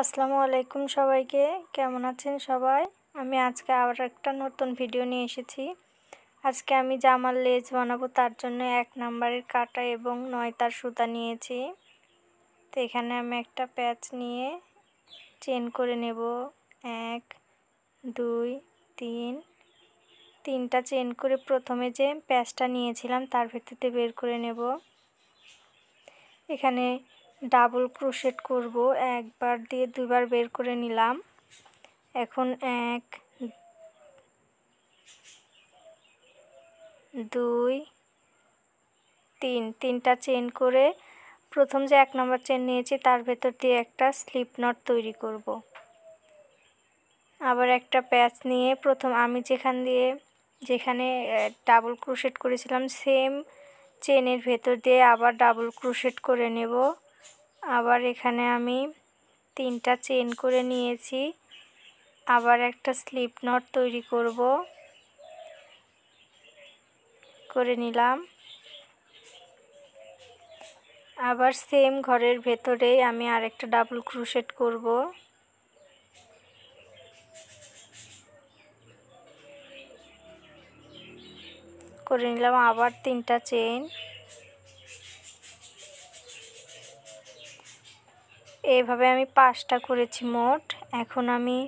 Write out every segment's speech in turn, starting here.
আসসালামু আলাইকুম সবাইকে কেমন আছেন সবাই আমি আজকে আবার একটা নতুন ভিডিও নিয়ে এসেছি আজকে আমি জামার লেজ বানাবো তার জন্য এক নাম্বারের কাটা এবং নয় তার সুতা নিয়েছি তো এখানে আমি একটা প্যাচ নিয়ে চেন করে নেব এক দুই তিন তিনটা চেন করে প্রথমে যে প্যাঁচটা নিয়েছিলাম তার ভিত্তিতে বের করে নেব এখানে ডাবল ক্রোশেট করব একবার দিয়ে দুবার বের করে নিলাম এখন এক দুই তিন তিনটা চেন করে প্রথম যে এক নম্বর চেন নিয়েছি তার ভেতর দিয়ে একটা স্লিপ নট তৈরি করব আবার একটা প্যাচ নিয়ে প্রথম আমি যেখান দিয়ে যেখানে ডাবল ক্রোশেট করেছিলাম সেম চেনের ভেতর দিয়ে আবার ডাবল ক্রোশেট করে নেব আবার এখানে আমি তিনটা চেন করে নিয়েছি আবার একটা স্লিপ নট তৈরি করব করে নিলাম আবার সেম ঘরের ভেতরেই আমি আরেকটা ডাবল ক্রোশেট করব করে নিলাম আবার তিনটা চেন এইভাবে আমি পাঁচটা করেছি মোট এখন আমি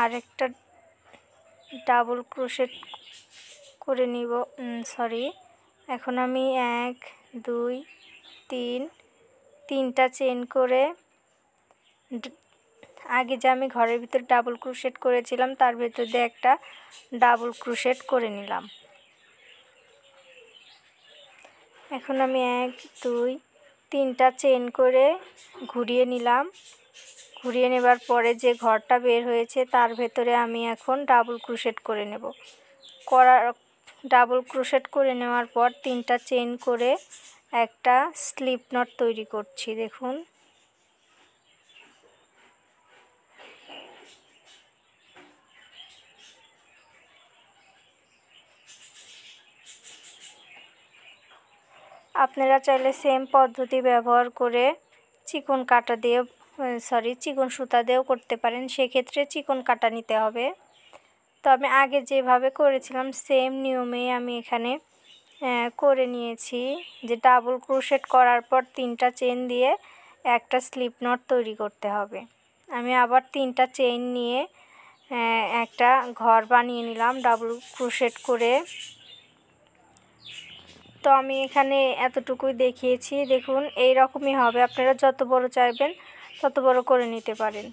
আরেকটা ডাবল ক্রোশেট করে নিব সরি এখন আমি এক দুই তিন তিনটা চেন করে আগে যে আমি ঘরের ভিতর ডাবল ক্রুশেট করেছিলাম তার ভিতর দিয়ে একটা ডাবল ক্রুশেট করে নিলাম এখন আমি এক দুই তিনটা চেন করে ঘুরিয়ে নিলাম ঘুরিয়ে নেবার পরে যে ঘরটা বের হয়েছে তার ভেতরে আমি এখন ডাবল ক্রুশেট করে নেব করার ডাবল ক্রুশেট করে নেওয়ার পর তিনটা চেন করে একটা স্লিপ নট তৈরি করছি দেখুন আপনারা চাইলে সেম পদ্ধতি ব্যবহার করে চিকন কাটা দিয়ে সরি চিকন সুতা দিয়েও করতে পারেন সেক্ষেত্রে চিকন কাটা নিতে হবে তো আমি আগে যেভাবে করেছিলাম সেম নিয়মে আমি এখানে করে নিয়েছি যে ডাবল ক্রোশেট করার পর তিনটা চেন দিয়ে একটা স্লিপ নট তৈরি করতে হবে আমি আবার তিনটা চেন নিয়ে একটা ঘর বানিয়ে নিলাম ডাবল ক্রোশেট করে তো আমি এখানে এতটুকুই দেখিয়েছি দেখুন এই রকমই হবে আপনারা যত বড় চাইবেন তত বড় করে নিতে পারেন